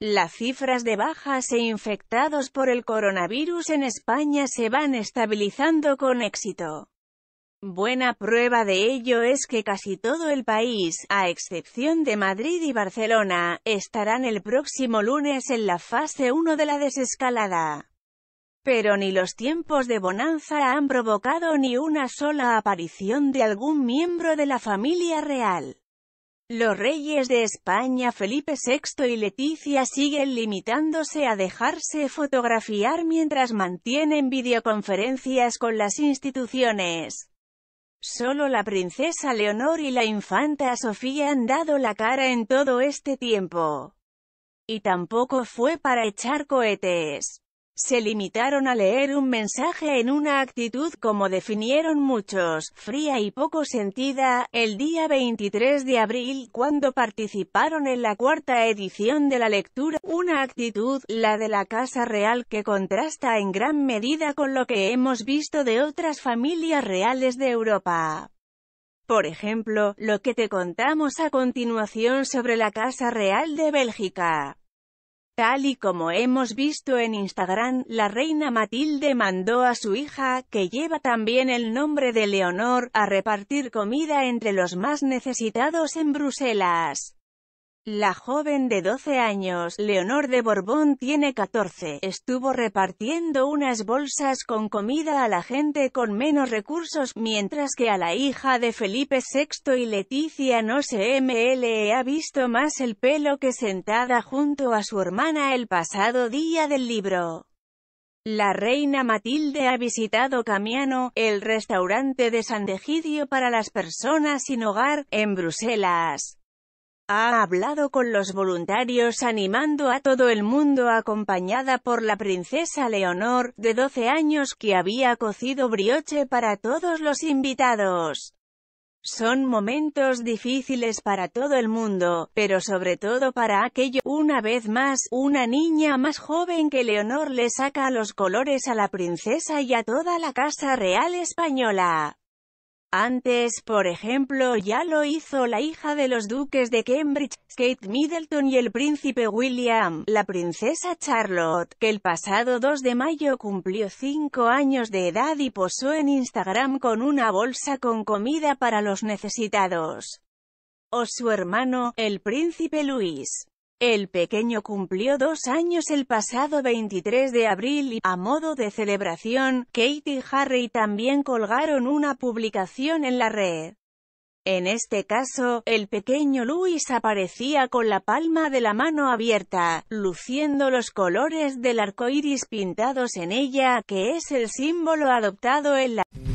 Las cifras de bajas e infectados por el coronavirus en España se van estabilizando con éxito. Buena prueba de ello es que casi todo el país, a excepción de Madrid y Barcelona, estarán el próximo lunes en la fase 1 de la desescalada. Pero ni los tiempos de bonanza han provocado ni una sola aparición de algún miembro de la familia real. Los reyes de España Felipe VI y Leticia siguen limitándose a dejarse fotografiar mientras mantienen videoconferencias con las instituciones. Solo la princesa Leonor y la infanta Sofía han dado la cara en todo este tiempo. Y tampoco fue para echar cohetes se limitaron a leer un mensaje en una actitud como definieron muchos, fría y poco sentida, el día 23 de abril cuando participaron en la cuarta edición de la lectura, una actitud, la de la Casa Real, que contrasta en gran medida con lo que hemos visto de otras familias reales de Europa. Por ejemplo, lo que te contamos a continuación sobre la Casa Real de Bélgica. Tal y como hemos visto en Instagram, la reina Matilde mandó a su hija, que lleva también el nombre de Leonor, a repartir comida entre los más necesitados en Bruselas. La joven de 12 años, Leonor de Borbón tiene 14, estuvo repartiendo unas bolsas con comida a la gente con menos recursos, mientras que a la hija de Felipe VI y Leticia no se mle ha visto más el pelo que sentada junto a su hermana el pasado día del libro. La reina Matilde ha visitado Camiano, el restaurante de San Degidio para las personas sin hogar, en Bruselas ha hablado con los voluntarios animando a todo el mundo acompañada por la princesa Leonor, de 12 años que había cocido brioche para todos los invitados. Son momentos difíciles para todo el mundo, pero sobre todo para aquello, una vez más, una niña más joven que Leonor le saca los colores a la princesa y a toda la Casa Real Española. Antes, por ejemplo, ya lo hizo la hija de los duques de Cambridge, Kate Middleton y el príncipe William, la princesa Charlotte, que el pasado 2 de mayo cumplió 5 años de edad y posó en Instagram con una bolsa con comida para los necesitados. O su hermano, el príncipe Luis. El pequeño cumplió dos años el pasado 23 de abril y, a modo de celebración, Kate y Harry también colgaron una publicación en la red. En este caso, el pequeño Luis aparecía con la palma de la mano abierta, luciendo los colores del arco iris pintados en ella, que es el símbolo adoptado en la...